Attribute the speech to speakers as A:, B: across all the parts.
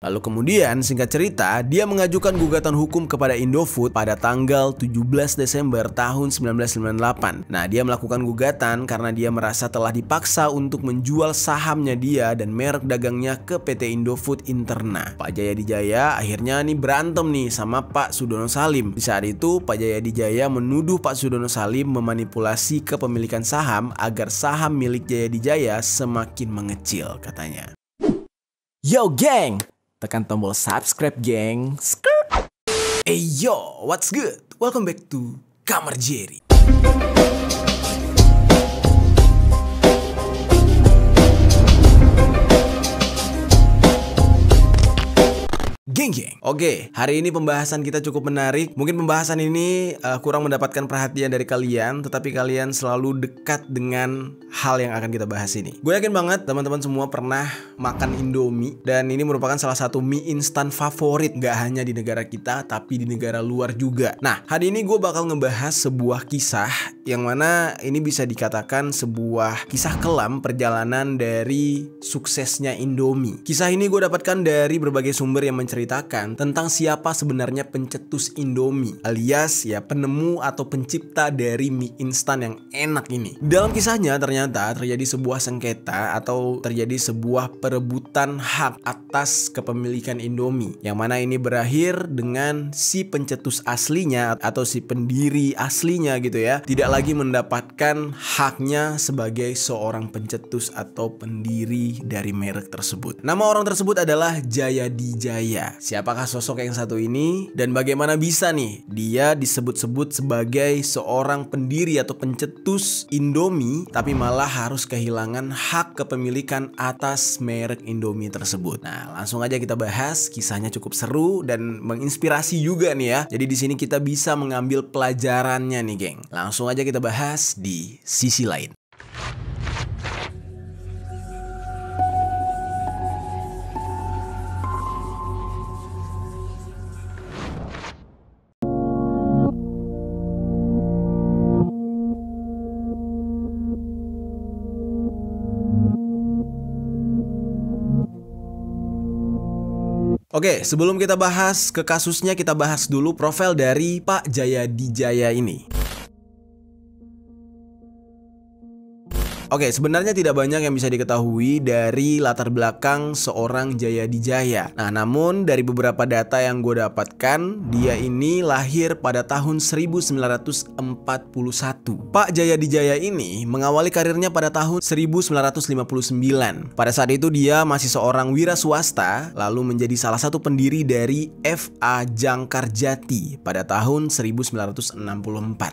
A: Lalu kemudian singkat cerita, dia mengajukan gugatan hukum kepada Indofood pada tanggal 17 Desember tahun 1998. Nah, dia melakukan gugatan karena dia merasa telah dipaksa untuk menjual sahamnya dia dan merek dagangnya ke PT Indofood Interna. Pak Jaya Dijaya akhirnya nih berantem nih sama Pak Sudono Salim. Di saat itu, Pak Jaya Dijaya menuduh Pak Sudono Salim memanipulasi kepemilikan saham agar saham milik Jaya Dijaya semakin mengecil katanya. Yo geng, Tekan tombol subscribe, geng. Skrrt. Hey yo, what's good? Welcome back to Kamar Jerry. Geng geng. Oke, hari ini pembahasan kita cukup menarik. Mungkin pembahasan ini uh, kurang mendapatkan perhatian dari kalian, tetapi kalian selalu dekat dengan hal yang akan kita bahas ini. Gue yakin banget teman-teman semua pernah makan Indomie dan ini merupakan salah satu mie instan favorit nggak hanya di negara kita tapi di negara luar juga. Nah hari ini gue bakal ngebahas sebuah kisah yang mana ini bisa dikatakan sebuah kisah kelam perjalanan dari suksesnya Indomie. Kisah ini gue dapatkan dari berbagai sumber yang menceritakan tentang siapa sebenarnya pencetus Indomie alias ya penemu atau pencipta dari mie instan yang enak ini. Dalam kisahnya ternyata ternyata terjadi sebuah sengketa atau terjadi sebuah perebutan hak atas kepemilikan Indomie. Yang mana ini berakhir dengan si pencetus aslinya atau si pendiri aslinya gitu ya, tidak lagi mendapatkan haknya sebagai seorang pencetus atau pendiri dari merek tersebut. Nama orang tersebut adalah Jaya Dijaya Siapakah sosok yang satu ini dan bagaimana bisa nih dia disebut-sebut sebagai seorang pendiri atau pencetus Indomie tapi malah malah harus kehilangan hak kepemilikan atas merek Indomie tersebut. Nah, langsung aja kita bahas, kisahnya cukup seru dan menginspirasi juga nih ya. Jadi di sini kita bisa mengambil pelajarannya nih, geng. Langsung aja kita bahas di sisi lain. Oke, sebelum kita bahas ke kasusnya, kita bahas dulu profil dari Pak Jaya Dijaya ini. Oke, sebenarnya tidak banyak yang bisa diketahui dari latar belakang seorang Jaya Dijaya. Nah, namun dari beberapa data yang gue dapatkan, dia ini lahir pada tahun 1941. Pak Jaya Dijaya ini mengawali karirnya pada tahun 1959. Pada saat itu dia masih seorang wira swasta, lalu menjadi salah satu pendiri dari FA Jangkar Jati pada tahun 1964.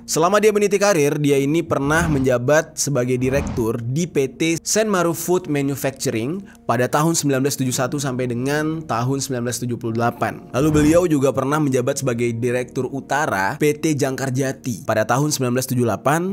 A: Selama dia meniti karir, dia ini pernah menjabat sebagai direktur Direktur di PT Senmaru Food Manufacturing pada tahun 1971 sampai dengan tahun 1978. Lalu beliau juga pernah menjabat sebagai Direktur Utara PT Jangkar Jati pada tahun 1978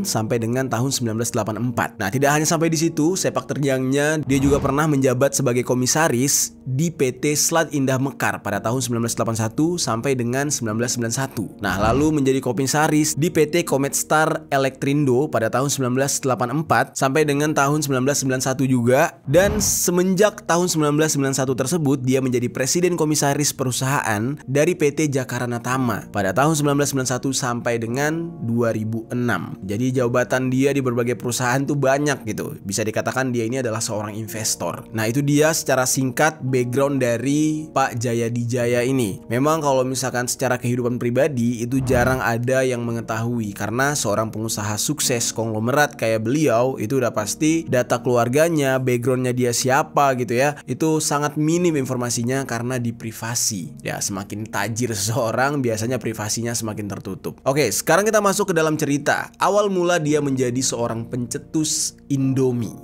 A: sampai dengan tahun 1984. Nah, tidak hanya sampai di situ, sepak terjangnya dia juga pernah menjabat sebagai komisaris di PT Selat Indah Mekar pada tahun 1981 sampai dengan 1991. Nah, lalu menjadi komisaris di PT Star Elektrindo pada tahun 1984 sampai dengan tahun 1991 juga dan semenjak tahun 1991 tersebut dia menjadi presiden komisaris perusahaan dari PT Jakarta Natama pada tahun 1991 sampai dengan 2006. Jadi jabatan dia di berbagai perusahaan tuh banyak gitu. Bisa dikatakan dia ini adalah seorang investor. Nah, itu dia secara singkat background dari Pak Jaya Dijaya ini. Memang kalau misalkan secara kehidupan pribadi itu jarang ada yang mengetahui karena seorang pengusaha sukses konglomerat kayak beliau itu udah pasti data keluarganya, backgroundnya dia siapa gitu ya, itu sangat minim informasinya karena diprivasi. Ya, semakin tajir seseorang biasanya privasinya semakin tertutup. Oke, sekarang kita masuk ke dalam cerita. Awal mula dia menjadi seorang pencetus Indomie.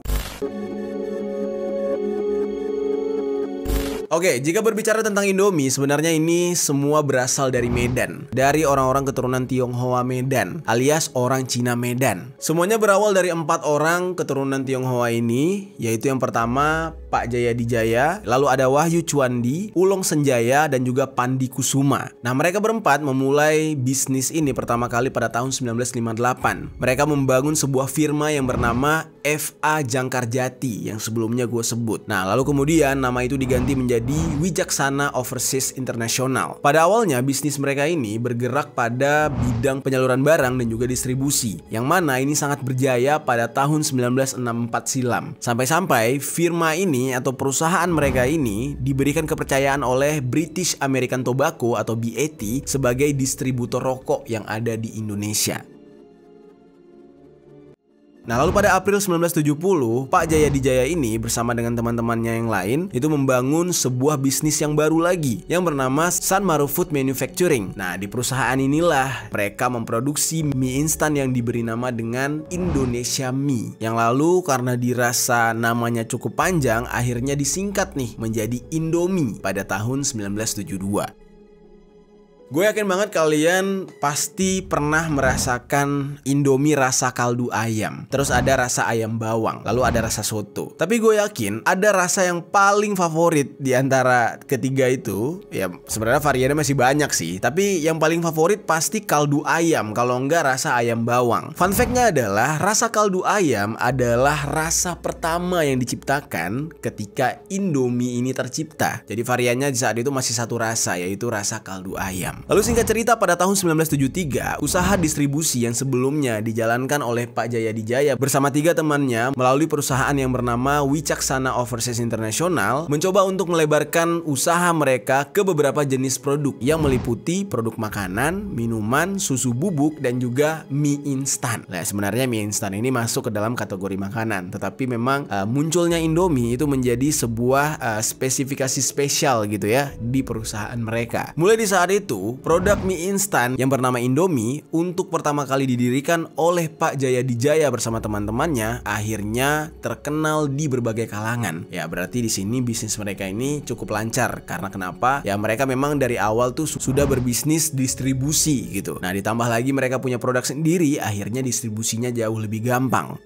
A: Oke, jika berbicara tentang Indomie, sebenarnya ini semua berasal dari Medan. Dari orang-orang keturunan Tionghoa Medan, alias orang Cina Medan. Semuanya berawal dari empat orang keturunan Tionghoa ini, yaitu yang pertama Pak Jaya Dijaya, lalu ada Wahyu Cuandi, Ulong Senjaya, dan juga Pandi Kusuma. Nah, mereka berempat memulai bisnis ini pertama kali pada tahun 1958. Mereka membangun sebuah firma yang bernama FA Jangkar Jati yang sebelumnya gue sebut. Nah, lalu kemudian nama itu diganti menjadi Wijaksana Overseas International. Pada awalnya, bisnis mereka ini bergerak pada bidang penyaluran barang dan juga distribusi, yang mana ini sangat berjaya pada tahun 1964 silam. Sampai-sampai firma ini atau perusahaan mereka ini diberikan kepercayaan oleh British American Tobacco atau BAT sebagai distributor rokok yang ada di Indonesia. Nah lalu pada April 1970, Pak Jaya di Jaya ini bersama dengan teman-temannya yang lain itu membangun sebuah bisnis yang baru lagi yang bernama Sanmaru Food Manufacturing. Nah di perusahaan inilah mereka memproduksi mie instan yang diberi nama dengan Indonesia Mie. Yang lalu karena dirasa namanya cukup panjang, akhirnya disingkat nih menjadi Indomie pada tahun 1972. Gue yakin banget kalian pasti pernah merasakan Indomie rasa kaldu ayam. Terus ada rasa ayam bawang, lalu ada rasa soto. Tapi gue yakin ada rasa yang paling favorit di antara ketiga itu. Ya sebenarnya variannya masih banyak sih, tapi yang paling favorit pasti kaldu ayam kalau enggak rasa ayam bawang. Fun fact-nya adalah rasa kaldu ayam adalah rasa pertama yang diciptakan ketika Indomie ini tercipta. Jadi variannya di saat itu masih satu rasa yaitu rasa kaldu ayam. Lalu singkat cerita pada tahun 1973, usaha distribusi yang sebelumnya dijalankan oleh Pak Jaya Dijaya bersama tiga temannya melalui perusahaan yang bernama Wicaksana Overseas International mencoba untuk melebarkan usaha mereka ke beberapa jenis produk yang meliputi produk makanan, minuman, susu bubuk, dan juga mie instan. Nah, sebenarnya mie instan ini masuk ke dalam kategori makanan, tetapi memang uh, munculnya Indomie itu menjadi sebuah uh, spesifikasi spesial gitu ya di perusahaan mereka. Mulai di saat itu produk mie instan yang bernama Indomie untuk pertama kali didirikan oleh Pak Jaya Dijaya bersama teman-temannya akhirnya terkenal di berbagai kalangan. Ya, berarti di sini bisnis mereka ini cukup lancar karena kenapa? Ya, mereka memang dari awal tuh sudah berbisnis distribusi gitu. Nah, ditambah lagi mereka punya produk sendiri, akhirnya distribusinya jauh lebih gampang.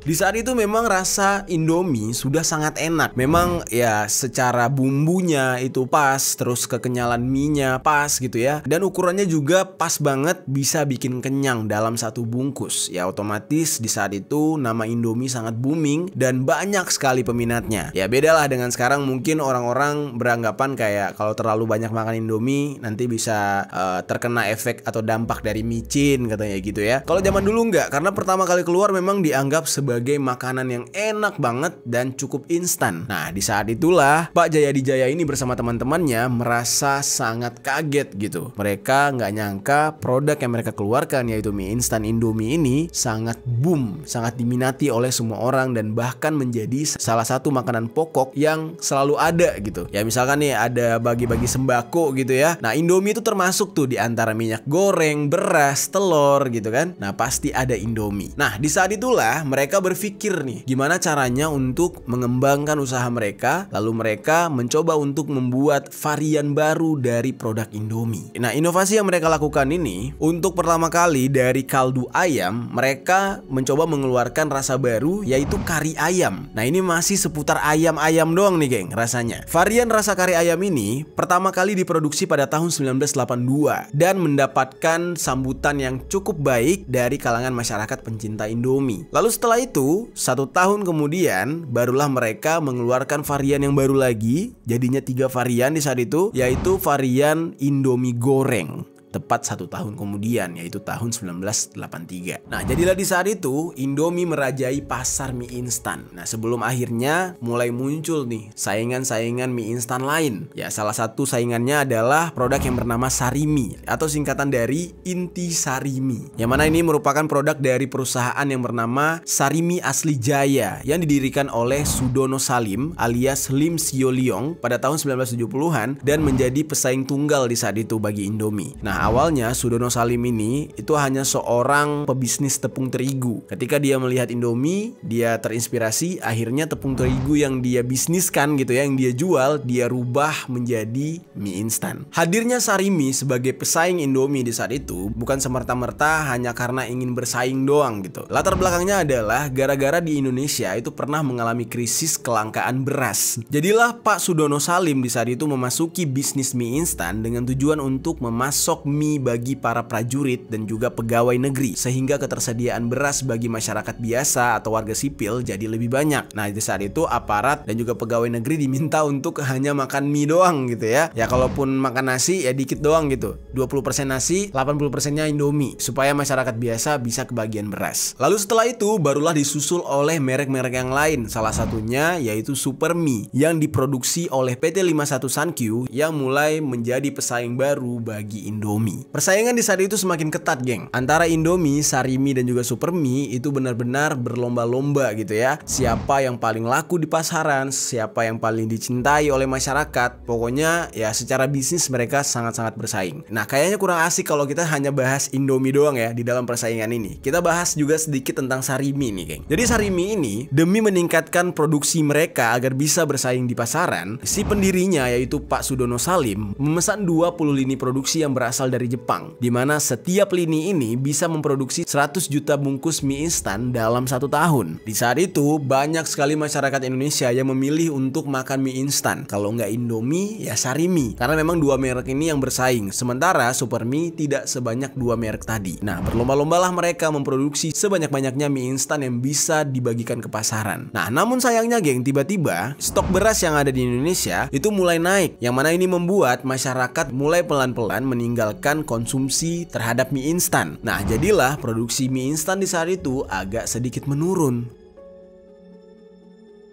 A: Di saat itu memang rasa Indomie sudah sangat enak. Memang hmm. ya secara bumbunya itu pas, terus kekenyalan mie pas gitu ya. Dan ukurannya juga pas banget bisa bikin kenyang dalam satu bungkus. Ya otomatis di saat itu nama Indomie sangat booming dan banyak sekali peminatnya. Ya bedalah dengan sekarang mungkin orang-orang beranggapan kayak kalau terlalu banyak makan Indomie nanti bisa uh, terkena efek atau dampak dari micin katanya gitu ya. Kalau hmm. zaman dulu enggak, karena pertama kali keluar memang dianggap sebagai sebagai makanan yang enak banget dan cukup instan. Nah, di saat itulah Pak Jaya dijaya ini bersama teman-temannya merasa sangat kaget gitu. Mereka nggak nyangka produk yang mereka keluarkan yaitu mie instan Indomie ini sangat boom, sangat diminati oleh semua orang dan bahkan menjadi salah satu makanan pokok yang selalu ada gitu. Ya misalkan nih ada bagi-bagi sembako gitu ya. Nah, Indomie itu termasuk tuh di antara minyak goreng, beras, telur gitu kan. Nah, pasti ada Indomie. Nah, di saat itulah mereka berpikir nih, gimana caranya untuk mengembangkan usaha mereka, lalu mereka mencoba untuk membuat varian baru dari produk Indomie. Nah, inovasi yang mereka lakukan ini untuk pertama kali dari kaldu ayam, mereka mencoba mengeluarkan rasa baru yaitu kari ayam. Nah, ini masih seputar ayam-ayam doang nih, geng, rasanya. Varian rasa kari ayam ini pertama kali diproduksi pada tahun 1982 dan mendapatkan sambutan yang cukup baik dari kalangan masyarakat pencinta Indomie. Lalu setelah itu itu, satu tahun kemudian barulah mereka mengeluarkan varian yang baru lagi, jadinya tiga varian di saat itu, yaitu varian Indomie goreng tepat satu tahun kemudian yaitu tahun 1983. Nah jadilah di saat itu Indomie merajai pasar mie instan. Nah sebelum akhirnya mulai muncul nih saingan-saingan mie instan lain. Ya salah satu saingannya adalah produk yang bernama Sarimi atau singkatan dari Inti Sarimi. Yang mana ini merupakan produk dari perusahaan yang bernama Sarimi Asli Jaya yang didirikan oleh Sudono Salim alias Lim Sio Liong pada tahun 1970-an dan menjadi pesaing tunggal di saat itu bagi Indomie. Nah awalnya Sudono Salim ini itu hanya seorang pebisnis tepung terigu. Ketika dia melihat Indomie, dia terinspirasi, akhirnya tepung terigu yang dia bisniskan gitu ya, yang dia jual, dia rubah menjadi mie instan. Hadirnya Sarimi sebagai pesaing Indomie di saat itu bukan semerta-merta hanya karena ingin bersaing doang gitu. Latar belakangnya adalah gara-gara di Indonesia itu pernah mengalami krisis kelangkaan beras. Jadilah Pak Sudono Salim di saat itu memasuki bisnis mie instan dengan tujuan untuk memasok mie bagi para prajurit dan juga pegawai negeri sehingga ketersediaan beras bagi masyarakat biasa atau warga sipil jadi lebih banyak. Nah, di saat itu aparat dan juga pegawai negeri diminta untuk hanya makan mie doang gitu ya. Ya kalaupun makan nasi ya dikit doang gitu. 20% nasi, 80%-nya Indomie supaya masyarakat biasa bisa kebagian beras. Lalu setelah itu barulah disusul oleh merek-merek yang lain. Salah satunya yaitu Super Mie yang diproduksi oleh PT 51 Sankyu yang mulai menjadi pesaing baru bagi Indomie. Indomie. Persaingan di saat itu semakin ketat, geng. Antara Indomie, Sarimi, dan juga Supermi itu benar-benar berlomba-lomba gitu ya. Siapa yang paling laku di pasaran, siapa yang paling dicintai oleh masyarakat. Pokoknya ya secara bisnis mereka sangat-sangat bersaing. Nah, kayaknya kurang asik kalau kita hanya bahas Indomie doang ya di dalam persaingan ini. Kita bahas juga sedikit tentang Sarimi nih, geng. Jadi Sarimi ini demi meningkatkan produksi mereka agar bisa bersaing di pasaran, si pendirinya yaitu Pak Sudono Salim memesan 20 lini produksi yang berasal dari Jepang, di mana setiap lini ini bisa memproduksi 100 juta bungkus mie instan dalam satu tahun. Di saat itu, banyak sekali masyarakat Indonesia yang memilih untuk makan mie instan. Kalau nggak Indomie, ya Sarimi. Karena memang dua merek ini yang bersaing, sementara Super Mie tidak sebanyak dua merek tadi. Nah, berlomba-lombalah mereka memproduksi sebanyak-banyaknya mie instan yang bisa dibagikan ke pasaran. Nah, namun sayangnya geng, tiba-tiba stok beras yang ada di Indonesia itu mulai naik, yang mana ini membuat masyarakat mulai pelan-pelan meninggal menekan konsumsi terhadap mie instan. Nah, jadilah produksi mie instan di saat itu agak sedikit menurun.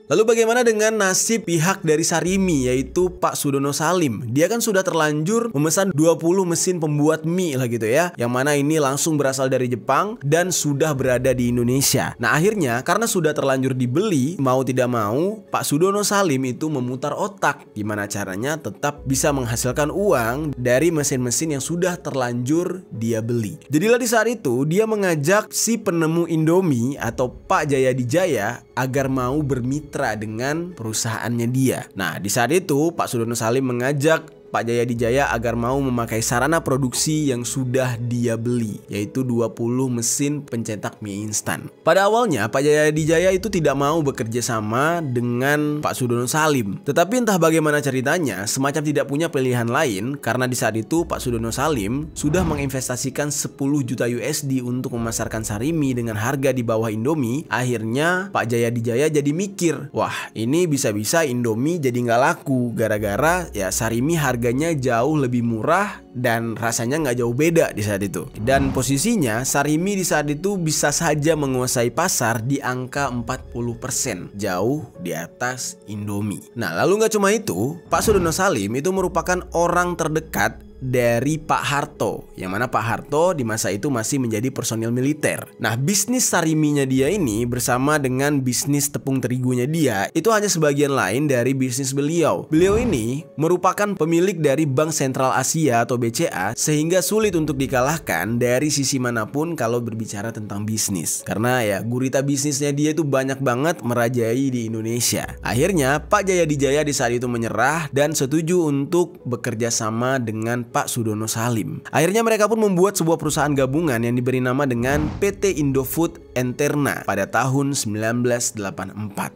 A: Lalu bagaimana dengan nasib pihak dari Sarimi yaitu Pak Sudono Salim? Dia kan sudah terlanjur memesan 20 mesin pembuat mie lah gitu ya. Yang mana ini langsung berasal dari Jepang dan sudah berada di Indonesia. Nah, akhirnya karena sudah terlanjur dibeli, mau tidak mau Pak Sudono Salim itu memutar otak gimana caranya tetap bisa menghasilkan uang dari mesin-mesin yang sudah terlanjur dia beli. Jadilah di saat itu dia mengajak si penemu Indomie atau Pak Jaya Jaya agar mau bermitra dengan perusahaannya dia. Nah, di saat itu Pak Sudono Salim mengajak Pak Jaya Jaya agar mau memakai sarana produksi yang sudah dia beli, yaitu 20 mesin pencetak mie instan. Pada awalnya, Pak Jaya Jaya itu tidak mau bekerja sama dengan Pak Sudono Salim. Tetapi entah bagaimana ceritanya, semacam tidak punya pilihan lain karena di saat itu Pak Sudono Salim sudah menginvestasikan 10 juta USD untuk memasarkan sarimi dengan harga di bawah Indomie. Akhirnya Pak Jaya Jaya jadi mikir, wah ini bisa-bisa Indomie jadi nggak laku gara-gara ya sarimi harga harganya jauh lebih murah dan rasanya nggak jauh beda di saat itu. Dan posisinya Sarimi di saat itu bisa saja menguasai pasar di angka 40%, jauh di atas Indomie. Nah lalu nggak cuma itu, Pak Sudono Salim itu merupakan orang terdekat dari Pak Harto, yang mana Pak Harto di masa itu masih menjadi personil militer. Nah, bisnis sariminya dia ini bersama dengan bisnis tepung terigunya dia itu hanya sebagian lain dari bisnis beliau. Beliau ini merupakan pemilik dari Bank Sentral Asia atau BCA sehingga sulit untuk dikalahkan dari sisi manapun kalau berbicara tentang bisnis. Karena ya gurita bisnisnya dia itu banyak banget merajai di Indonesia. Akhirnya Pak Jaya dijaya di saat itu menyerah dan setuju untuk bekerja sama dengan Pak Sudono Salim. Akhirnya mereka pun membuat sebuah perusahaan gabungan yang diberi nama dengan PT Indofood Enterna pada tahun 1984.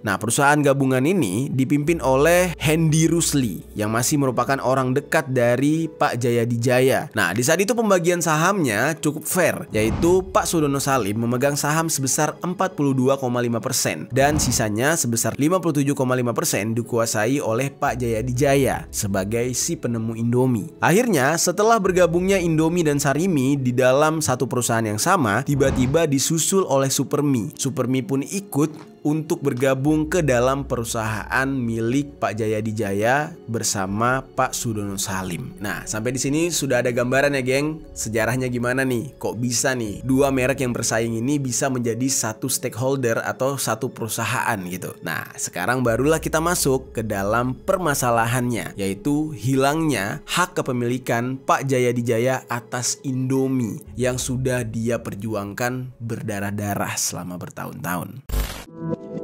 A: Nah, perusahaan gabungan ini dipimpin oleh Hendy Rusli yang masih merupakan orang dekat dari Pak Jaya Jaya. Nah, di saat itu pembagian sahamnya cukup fair, yaitu Pak Sudono Salim memegang saham sebesar 42,5% dan sisanya sebesar 57,5% dikuasai oleh Pak Jaya Jaya sebagai si penemu Indomie. Akhirnya setelah bergabungnya Indomie dan Sarimi di dalam satu perusahaan yang sama, tiba-tiba disusul oleh Supermi. Supermi pun ikut untuk bergabung ke dalam perusahaan milik Pak Jayadi Jaya bersama Pak Sudono Salim. Nah, sampai di sini sudah ada gambaran ya, geng. Sejarahnya gimana nih? Kok bisa nih dua merek yang bersaing ini bisa menjadi satu stakeholder atau satu perusahaan gitu. Nah, sekarang barulah kita masuk ke dalam permasalahannya, yaitu hilangnya hak kepemilikan Pak Jayadi Jaya atas Indomie yang sudah dia perjuangkan berdarah-darah selama bertahun-tahun. Thank you.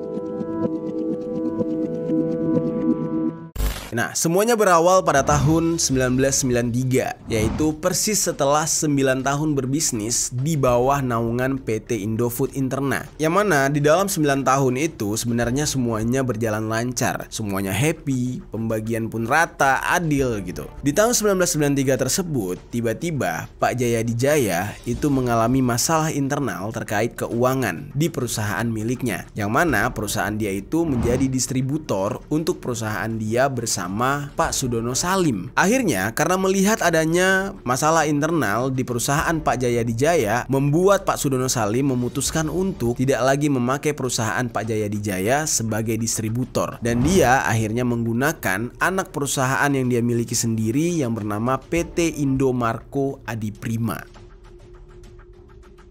A: Nah, semuanya berawal pada tahun 1993, yaitu persis setelah 9 tahun berbisnis di bawah naungan PT Indofood Interna. Yang mana di dalam 9 tahun itu sebenarnya semuanya berjalan lancar, semuanya happy, pembagian pun rata, adil gitu. Di tahun 1993 tersebut, tiba-tiba Pak Jaya Jaya itu mengalami masalah internal terkait keuangan di perusahaan miliknya. Yang mana perusahaan dia itu menjadi distributor untuk perusahaan dia bersama nama Pak Sudono Salim. Akhirnya, karena melihat adanya masalah internal di perusahaan Pak Jaya Di Jaya, membuat Pak Sudono Salim memutuskan untuk tidak lagi memakai perusahaan Pak Jaya Di Jaya sebagai distributor. Dan dia akhirnya menggunakan anak perusahaan yang dia miliki sendiri yang bernama PT Indomarko Prima.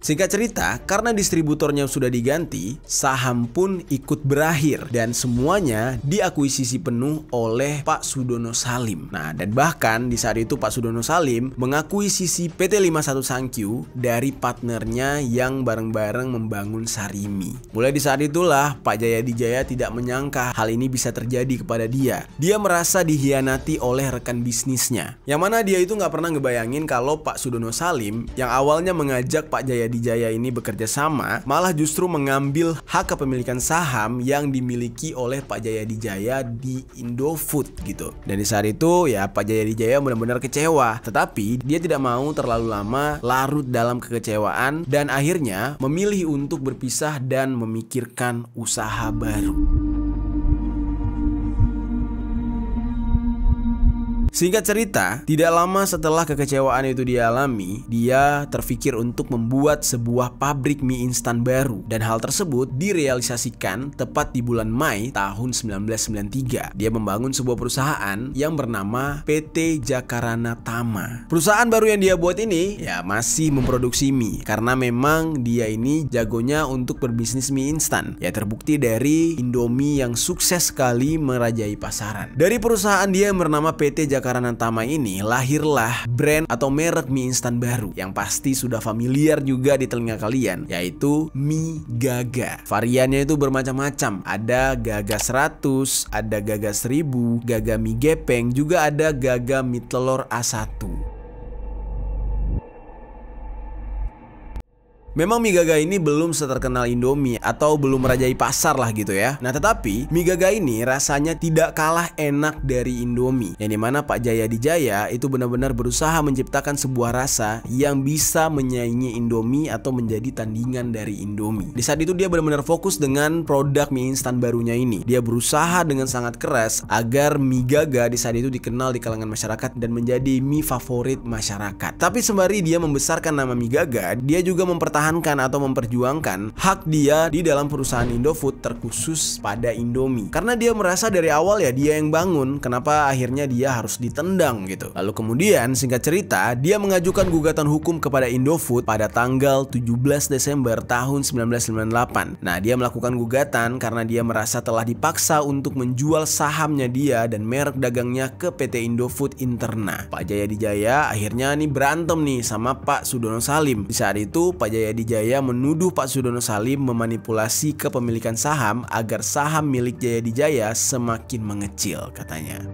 A: Singkat cerita, karena distributornya sudah diganti, saham pun ikut berakhir dan semuanya diakuisisi penuh oleh Pak Sudono Salim. Nah, dan bahkan di saat itu Pak Sudono Salim mengakuisisi PT 51 Sangkyu dari partnernya yang bareng-bareng membangun Sarimi. Mulai di saat itulah Pak Jayadi Jaya tidak menyangka hal ini bisa terjadi kepada dia. Dia merasa dihianati oleh rekan bisnisnya. Yang mana dia itu nggak pernah ngebayangin kalau Pak Sudono Salim yang awalnya mengajak Pak Jayadi Jaya ini bekerja sama, malah justru mengambil hak kepemilikan saham yang dimiliki oleh Pak Jaya Di Jaya di Indofood gitu. Dan di saat itu ya Pak Jaya Di Jaya benar-benar kecewa, tetapi dia tidak mau terlalu lama larut dalam kekecewaan dan akhirnya memilih untuk berpisah dan memikirkan usaha baru. Singkat cerita, tidak lama setelah kekecewaan itu dialami, dia terfikir untuk membuat sebuah pabrik mie instan baru dan hal tersebut direalisasikan tepat di bulan Mei tahun 1993. Dia membangun sebuah perusahaan yang bernama PT Jakarana Tama. Perusahaan baru yang dia buat ini ya masih memproduksi mie karena memang dia ini jagonya untuk berbisnis mie instan. Ya terbukti dari Indomie yang sukses sekali merajai pasaran. Dari perusahaan dia yang bernama PT Jakarana Karanan Tama ini lahirlah brand atau merek mie instan baru yang pasti sudah familiar juga di telinga kalian yaitu mie Gaga. Variannya itu bermacam-macam. Ada Gaga 100, ada Gaga 1000, Gaga mie gepeng, juga ada Gaga mie telur A1. Memang mie Gaga ini belum seterkenal Indomie atau belum merajai pasar lah gitu ya. Nah tetapi mie Gaga ini rasanya tidak kalah enak dari Indomie. Yang dimana Pak Jaya di Jaya itu benar-benar berusaha menciptakan sebuah rasa yang bisa menyaingi Indomie atau menjadi tandingan dari Indomie. Di saat itu dia benar-benar fokus dengan produk mie instan barunya ini. Dia berusaha dengan sangat keras agar mie Gaga di saat itu dikenal di kalangan masyarakat dan menjadi mie favorit masyarakat. Tapi sembari dia membesarkan nama mie Gaga, dia juga mempertahankan mempertahankan atau memperjuangkan hak dia di dalam perusahaan Indofood terkhusus pada Indomie. Karena dia merasa dari awal ya dia yang bangun, kenapa akhirnya dia harus ditendang gitu. Lalu kemudian singkat cerita, dia mengajukan gugatan hukum kepada Indofood pada tanggal 17 Desember tahun 1998. Nah, dia melakukan gugatan karena dia merasa telah dipaksa untuk menjual sahamnya dia dan merek dagangnya ke PT Indofood Interna. Pak Jaya dijaya akhirnya nih berantem nih sama Pak Sudono Salim. Di saat itu Pak Jaya Edi Jaya menuduh Pak Sudono Salim memanipulasi kepemilikan saham agar saham milik Jaya Dijaya semakin mengecil katanya.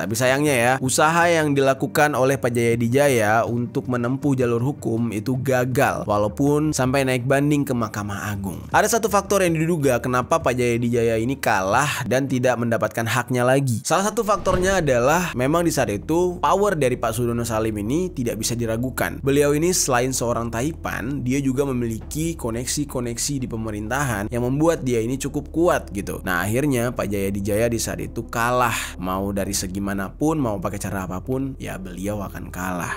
A: Tapi sayangnya ya, usaha yang dilakukan oleh Pak Jaya Dijaya untuk menempuh jalur hukum itu gagal walaupun sampai naik banding ke Mahkamah Agung. Ada satu faktor yang diduga kenapa Pak Jaya Dijaya ini kalah dan tidak mendapatkan haknya lagi. Salah satu faktornya adalah memang di saat itu power dari Pak Sudono Salim ini tidak bisa diragukan. Beliau ini selain seorang taipan, dia juga memiliki koneksi-koneksi di pemerintahan yang membuat dia ini cukup kuat gitu. Nah akhirnya Pak Jaya Dijaya di saat itu kalah mau dari segi pun mau pakai cara apapun ya beliau akan kalah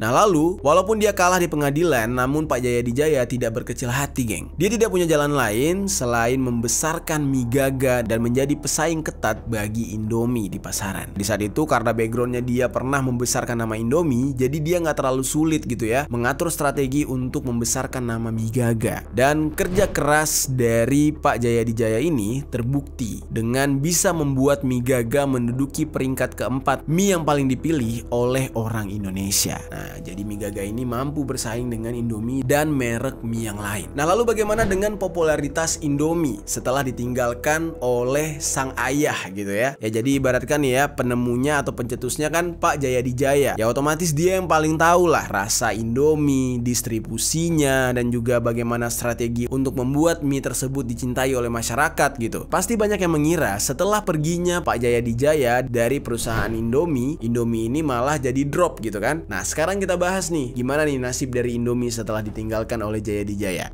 A: Nah lalu, walaupun dia kalah di pengadilan, namun Pak Jaya Dijaya tidak berkecil hati geng. Dia tidak punya jalan lain selain membesarkan Migaga dan menjadi pesaing ketat bagi Indomie di pasaran. Di saat itu karena backgroundnya dia pernah membesarkan nama Indomie, jadi dia nggak terlalu sulit gitu ya mengatur strategi untuk membesarkan nama Migaga. Dan kerja keras dari Pak Jaya Dijaya ini terbukti dengan bisa membuat Migaga menduduki peringkat keempat mie yang paling dipilih oleh orang Indonesia. Nah, jadi mie Gaga ini mampu bersaing dengan Indomie dan merek mie yang lain. Nah, lalu bagaimana dengan popularitas Indomie setelah ditinggalkan oleh sang ayah gitu ya? Ya jadi ibaratkan ya penemunya atau pencetusnya kan Pak Jayadi Jaya. Ya otomatis dia yang paling tahu lah rasa Indomie, distribusinya dan juga bagaimana strategi untuk membuat mie tersebut dicintai oleh masyarakat gitu. Pasti banyak yang mengira setelah perginya Pak Jayadi Jaya dari perusahaan Indomie, Indomie ini malah jadi drop gitu kan. Nah, sekarang kita bahas nih, gimana nih nasib dari Indomie setelah ditinggalkan oleh Jaya Dijaya.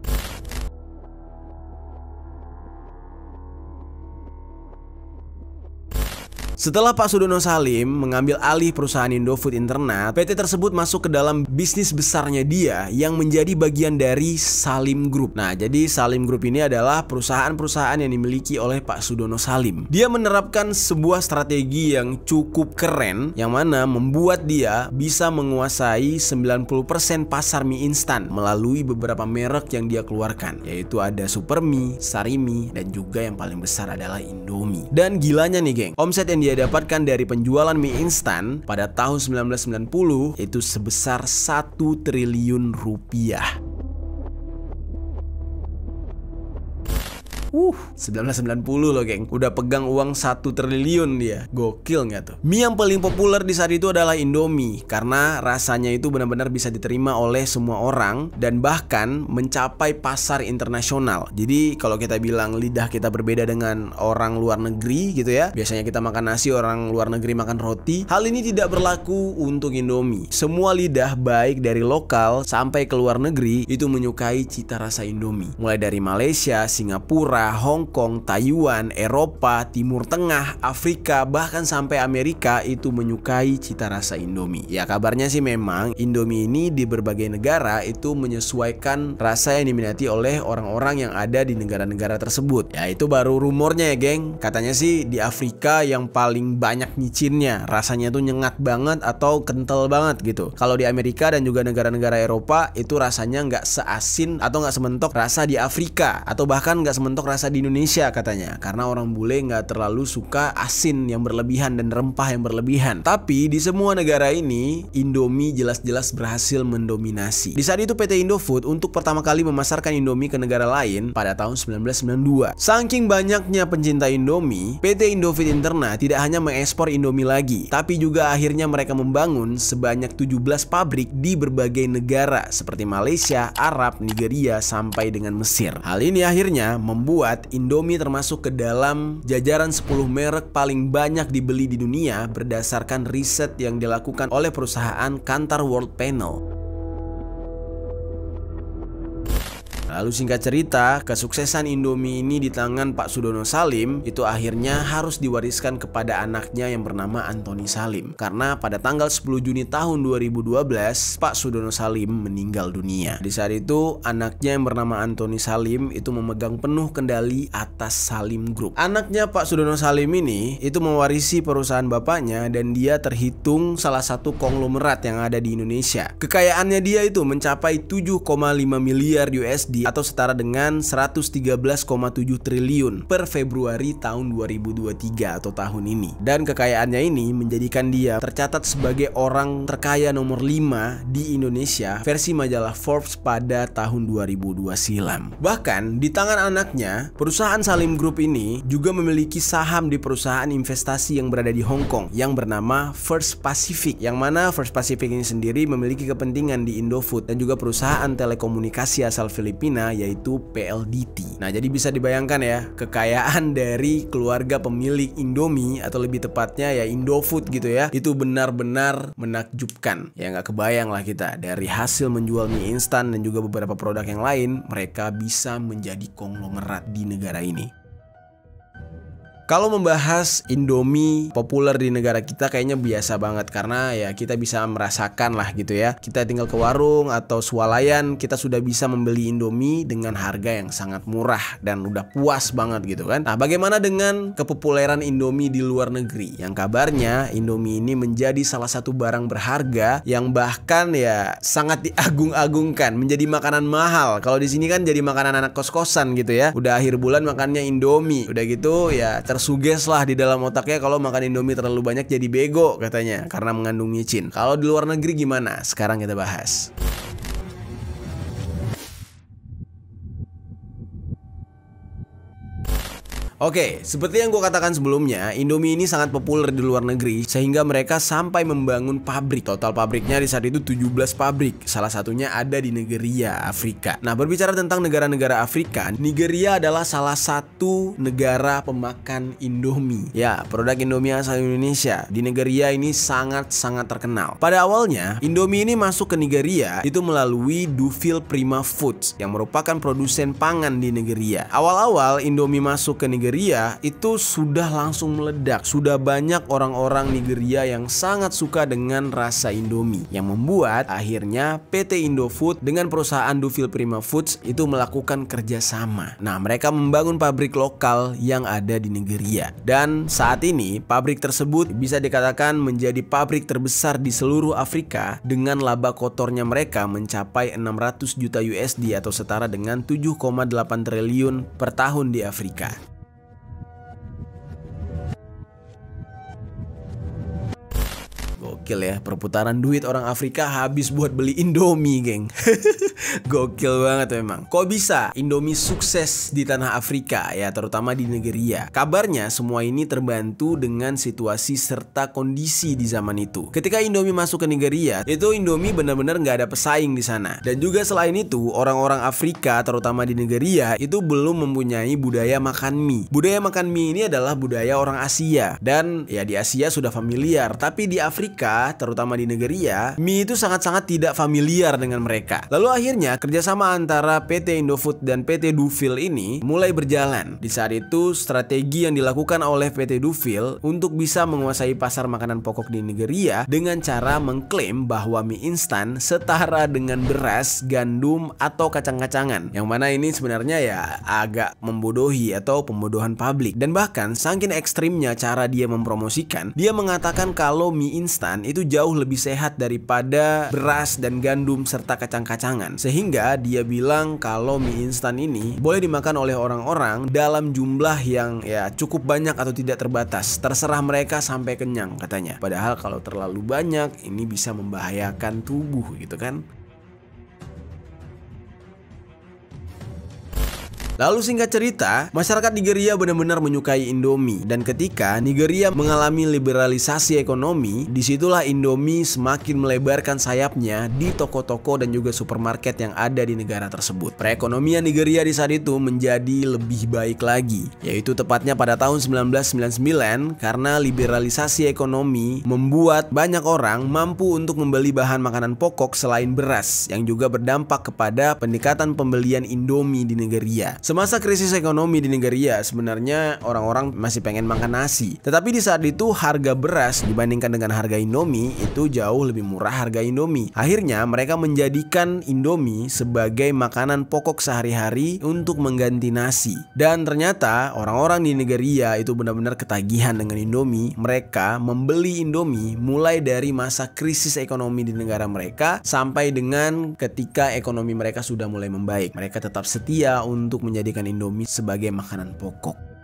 A: Setelah Pak Sudono Salim mengambil alih perusahaan Indofood Internet, PT tersebut masuk ke dalam bisnis besarnya dia yang menjadi bagian dari Salim Group. Nah, jadi Salim Group ini adalah perusahaan-perusahaan yang dimiliki oleh Pak Sudono Salim. Dia menerapkan sebuah strategi yang cukup keren yang mana membuat dia bisa menguasai 90% pasar mie instan melalui beberapa merek yang dia keluarkan, yaitu ada Supermi, Sarimi, dan juga yang paling besar adalah Indomie. Dan gilanya nih, geng. Omset yang dia dapatkan dari penjualan mie instan pada tahun 1990 itu sebesar 1 triliun rupiah. Uh, 1990 loh geng. Udah pegang uang 1 triliun dia. Gokil nggak tuh? Mie yang paling populer di saat itu adalah Indomie. Karena rasanya itu benar-benar bisa diterima oleh semua orang. Dan bahkan mencapai pasar internasional. Jadi kalau kita bilang lidah kita berbeda dengan orang luar negeri gitu ya. Biasanya kita makan nasi, orang luar negeri makan roti. Hal ini tidak berlaku untuk Indomie. Semua lidah baik dari lokal sampai ke luar negeri itu menyukai cita rasa Indomie. Mulai dari Malaysia, Singapura, Singapura, Hong Kong, Taiwan, Eropa, Timur Tengah, Afrika, bahkan sampai Amerika itu menyukai cita rasa Indomie. Ya kabarnya sih memang Indomie ini di berbagai negara itu menyesuaikan rasa yang diminati oleh orang-orang yang ada di negara-negara tersebut. Ya itu baru rumornya ya geng. Katanya sih di Afrika yang paling banyak nyicinnya rasanya tuh nyengat banget atau kental banget gitu. Kalau di Amerika dan juga negara-negara Eropa itu rasanya nggak seasin atau nggak sementok rasa di Afrika atau bahkan nggak sementok rasa di Indonesia katanya karena orang bule nggak terlalu suka asin yang berlebihan dan rempah yang berlebihan. Tapi di semua negara ini Indomie jelas-jelas berhasil mendominasi. Di saat itu PT Indofood untuk pertama kali memasarkan Indomie ke negara lain pada tahun 1992. Saking banyaknya pencinta Indomie, PT Indofood Interna tidak hanya mengekspor Indomie lagi, tapi juga akhirnya mereka membangun sebanyak 17 pabrik di berbagai negara seperti Malaysia, Arab, Nigeria sampai dengan Mesir. Hal ini akhirnya membuat membuat Indomie termasuk ke dalam jajaran 10 merek paling banyak dibeli di dunia berdasarkan riset yang dilakukan oleh perusahaan Kantar World Panel. Lalu singkat cerita, kesuksesan Indomie ini di tangan Pak Sudono Salim itu akhirnya harus diwariskan kepada anaknya yang bernama Antoni Salim. Karena pada tanggal 10 Juni tahun 2012, Pak Sudono Salim meninggal dunia. Di saat itu, anaknya yang bernama Antoni Salim itu memegang penuh kendali atas Salim Group. Anaknya Pak Sudono Salim ini itu mewarisi perusahaan bapaknya dan dia terhitung salah satu konglomerat yang ada di Indonesia. Kekayaannya dia itu mencapai 7,5 miliar USD Iya. atau setara dengan 113,7 triliun per Februari tahun 2023 atau tahun ini. Dan kekayaannya ini menjadikan dia tercatat sebagai orang terkaya nomor 5 di Indonesia versi majalah Forbes pada tahun 2002 silam. Bahkan di tangan anaknya, perusahaan Salim Group ini juga memiliki saham di perusahaan investasi yang berada di Hong Kong yang bernama First Pacific yang mana First Pacific ini sendiri memiliki kepentingan di Indofood dan juga perusahaan telekomunikasi asal Filipina Cina yaitu PLDT. Nah, jadi bisa dibayangkan ya, kekayaan dari keluarga pemilik Indomie atau lebih tepatnya ya Indofood gitu ya, itu benar-benar menakjubkan. Ya nggak kebayang lah kita dari hasil menjual mie instan dan juga beberapa produk yang lain, mereka bisa menjadi konglomerat di negara ini. Kalau membahas Indomie populer di negara kita kayaknya biasa banget karena ya kita bisa merasakan lah gitu ya. Kita tinggal ke warung atau swalayan kita sudah bisa membeli Indomie dengan harga yang sangat murah dan udah puas banget gitu kan. Nah, bagaimana dengan kepopuleran Indomie di luar negeri yang kabarnya Indomie ini menjadi salah satu barang berharga yang bahkan ya sangat diagung-agungkan menjadi makanan mahal. Kalau di sini kan jadi makanan anak kos-kosan gitu ya. Udah akhir bulan makannya Indomie. Udah gitu ya tersuges lah di dalam otaknya kalau makan Indomie terlalu banyak jadi bego katanya karena mengandung micin. Kalau di luar negeri gimana? Sekarang kita bahas. Oke, seperti yang gue katakan sebelumnya, Indomie ini sangat populer di luar negeri sehingga mereka sampai membangun pabrik. Total pabriknya di saat itu 17 pabrik, salah satunya ada di Nigeria, Afrika. Nah, berbicara tentang negara-negara Afrika, Nigeria adalah salah satu negara pemakan Indomie. Ya, produk Indomie asal Indonesia di Nigeria ini sangat-sangat terkenal. Pada awalnya, Indomie ini masuk ke Nigeria itu melalui Duville Prima Foods yang merupakan produsen pangan di Nigeria. Awal-awal Indomie masuk ke Nigeria Nigeria itu sudah langsung meledak. Sudah banyak orang-orang Nigeria yang sangat suka dengan rasa Indomie yang membuat akhirnya PT Indofood dengan perusahaan Dufil Prima Foods itu melakukan kerjasama. Nah, mereka membangun pabrik lokal yang ada di Nigeria dan saat ini pabrik tersebut bisa dikatakan menjadi pabrik terbesar di seluruh Afrika dengan laba kotornya mereka mencapai 600 juta USD atau setara dengan 7,8 triliun per tahun di Afrika. gokil ya perputaran duit orang Afrika habis buat beli Indomie geng gokil banget memang kok bisa Indomie sukses di tanah Afrika ya terutama di Nigeria ya? kabarnya semua ini terbantu dengan situasi serta kondisi di zaman itu ketika Indomie masuk ke Nigeria ya, itu Indomie benar-benar nggak ada pesaing di sana dan juga selain itu orang-orang Afrika terutama di Nigeria ya, itu belum mempunyai budaya makan mie budaya makan mie ini adalah budaya orang Asia dan ya di Asia sudah familiar tapi di Afrika terutama di Nigeria, ya, mie itu sangat-sangat tidak familiar dengan mereka. Lalu akhirnya kerjasama antara PT Indofood dan PT Dufil ini mulai berjalan. Di saat itu strategi yang dilakukan oleh PT Dufil untuk bisa menguasai pasar makanan pokok di Nigeria ya, dengan cara mengklaim bahwa mie instan setara dengan beras, gandum, atau kacang-kacangan. Yang mana ini sebenarnya ya agak membodohi atau pembodohan publik. Dan bahkan saking ekstrimnya cara dia mempromosikan, dia mengatakan kalau mie instan itu jauh lebih sehat daripada beras dan gandum serta kacang-kacangan. Sehingga dia bilang kalau mie instan ini boleh dimakan oleh orang-orang dalam jumlah yang ya cukup banyak atau tidak terbatas. Terserah mereka sampai kenyang katanya. Padahal kalau terlalu banyak ini bisa membahayakan tubuh gitu kan. Lalu singkat cerita, masyarakat Nigeria benar-benar menyukai Indomie. Dan ketika Nigeria mengalami liberalisasi ekonomi, disitulah Indomie semakin melebarkan sayapnya di toko-toko dan juga supermarket yang ada di negara tersebut. Perekonomian Nigeria di saat itu menjadi lebih baik lagi, yaitu tepatnya pada tahun 1999 karena liberalisasi ekonomi membuat banyak orang mampu untuk membeli bahan makanan pokok selain beras yang juga berdampak kepada peningkatan pembelian Indomie di Nigeria. Semasa krisis ekonomi di Nigeria, sebenarnya orang-orang masih pengen makan nasi. Tetapi di saat itu harga beras dibandingkan dengan harga Indomie itu jauh lebih murah harga Indomie. Akhirnya mereka menjadikan Indomie sebagai makanan pokok sehari-hari untuk mengganti nasi. Dan ternyata orang-orang di Nigeria itu benar-benar ketagihan dengan Indomie. Mereka membeli Indomie mulai dari masa krisis ekonomi di negara mereka sampai dengan ketika ekonomi mereka sudah mulai membaik. Mereka tetap setia untuk menjadikan menjadikan Indomie sebagai makanan pokok.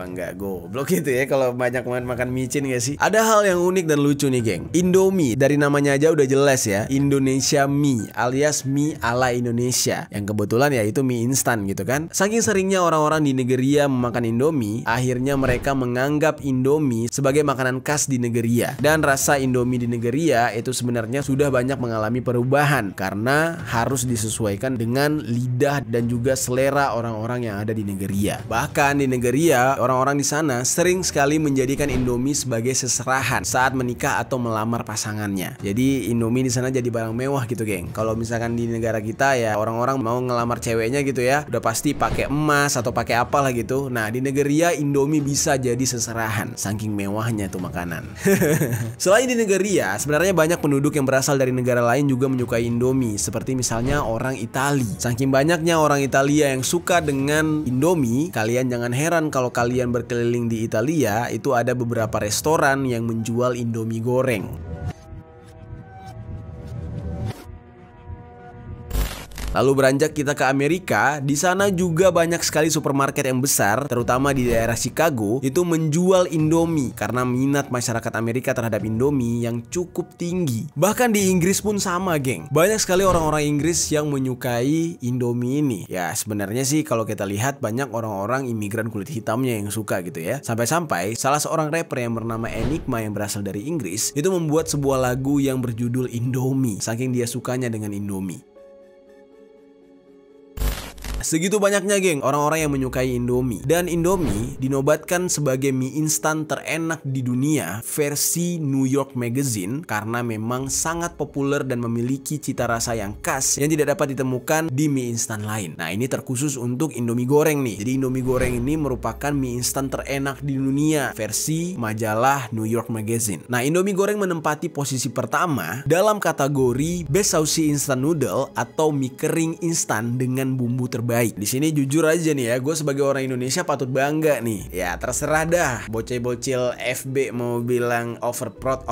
A: apa enggak goblok gitu ya kalau banyak makan makan micin gak sih ada hal yang unik dan lucu nih geng Indomie dari namanya aja udah jelas ya Indonesia mie alias mie ala Indonesia yang kebetulan ya itu mie instan gitu kan saking seringnya orang-orang di Nigeria memakan Indomie akhirnya mereka menganggap Indomie sebagai makanan khas di Nigeria dan rasa Indomie di Nigeria itu sebenarnya sudah banyak mengalami perubahan karena harus disesuaikan dengan lidah dan juga selera orang-orang yang ada di Nigeria bahkan di Nigeria orang orang-orang di sana sering sekali menjadikan Indomie sebagai seserahan saat menikah atau melamar pasangannya. Jadi Indomie di sana jadi barang mewah gitu, geng. Kalau misalkan di negara kita ya orang-orang mau ngelamar ceweknya gitu ya, udah pasti pakai emas atau pakai apalah gitu. Nah, di Nigeria ya, Indomie bisa jadi seserahan saking mewahnya tuh makanan. Selain di negeri ya, sebenarnya banyak penduduk yang berasal dari negara lain juga menyukai Indomie, seperti misalnya orang Italia. Saking banyaknya orang Italia yang suka dengan Indomie, kalian jangan heran kalau kalian kalian berkeliling di Italia, itu ada beberapa restoran yang menjual Indomie goreng. Lalu beranjak kita ke Amerika, di sana juga banyak sekali supermarket yang besar, terutama di daerah Chicago, itu menjual Indomie karena minat masyarakat Amerika terhadap Indomie yang cukup tinggi. Bahkan di Inggris pun sama, geng. Banyak sekali orang-orang Inggris yang menyukai Indomie ini. Ya, sebenarnya sih kalau kita lihat banyak orang-orang imigran kulit hitamnya yang suka gitu ya. Sampai-sampai salah seorang rapper yang bernama Enigma yang berasal dari Inggris itu membuat sebuah lagu yang berjudul Indomie saking dia sukanya dengan Indomie. Segitu banyaknya geng orang-orang yang menyukai Indomie dan Indomie dinobatkan sebagai mie instan terenak di dunia versi New York Magazine karena memang sangat populer dan memiliki cita rasa yang khas yang tidak dapat ditemukan di mie instan lain. Nah ini terkhusus untuk Indomie goreng nih. Jadi Indomie goreng ini merupakan mie instan terenak di dunia versi majalah New York Magazine. Nah Indomie goreng menempati posisi pertama dalam kategori best saucy instant noodle atau mie kering instan dengan bumbu terbaik terbaik. Di sini jujur aja nih ya, gue sebagai orang Indonesia patut bangga nih. Ya terserah dah, bocil-bocil FB mau bilang over proud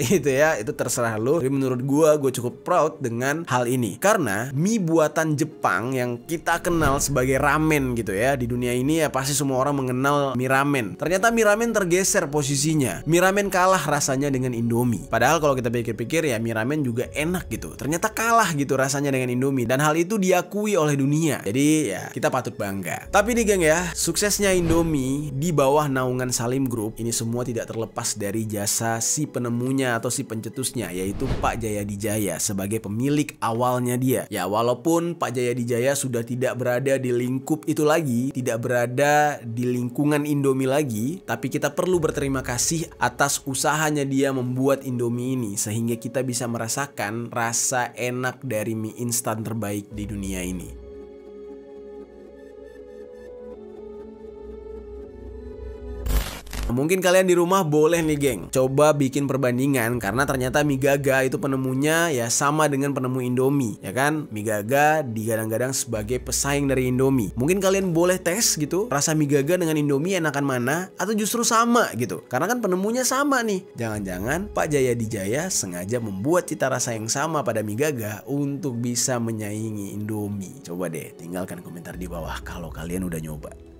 A: itu ya, itu terserah lo Tapi menurut gue, gue cukup proud dengan hal ini. Karena mie buatan Jepang yang kita kenal sebagai ramen gitu ya, di dunia ini ya pasti semua orang mengenal mie ramen. Ternyata mie ramen tergeser posisinya. Mie ramen kalah rasanya dengan Indomie. Padahal kalau kita pikir-pikir ya mie ramen juga enak gitu. Ternyata kalah gitu rasanya dengan Indomie dan hal itu diakui oleh dunia. Jadi ya kita patut bangga. Tapi nih geng ya, suksesnya Indomie di bawah naungan Salim Group ini semua tidak terlepas dari jasa si penemunya atau si pencetusnya yaitu Pak Jaya Dijaya sebagai pemilik awalnya dia. Ya walaupun Pak Jaya Dijaya sudah tidak berada di lingkup itu lagi, tidak berada di lingkungan Indomie lagi, tapi kita perlu berterima kasih atas usahanya dia membuat Indomie ini sehingga kita bisa merasakan rasa enak dari mie instan terbaik di dunia ini. Mungkin kalian di rumah boleh nih geng Coba bikin perbandingan Karena ternyata migaga itu penemunya ya sama dengan penemu Indomie Ya kan? migaga digadang-gadang sebagai pesaing dari Indomie Mungkin kalian boleh tes gitu Rasa migaga dengan Indomie enakan mana Atau justru sama gitu Karena kan penemunya sama nih Jangan-jangan Pak Jaya Dijaya sengaja membuat cita rasa yang sama pada migaga Untuk bisa menyaingi Indomie Coba deh tinggalkan komentar di bawah kalau kalian udah nyoba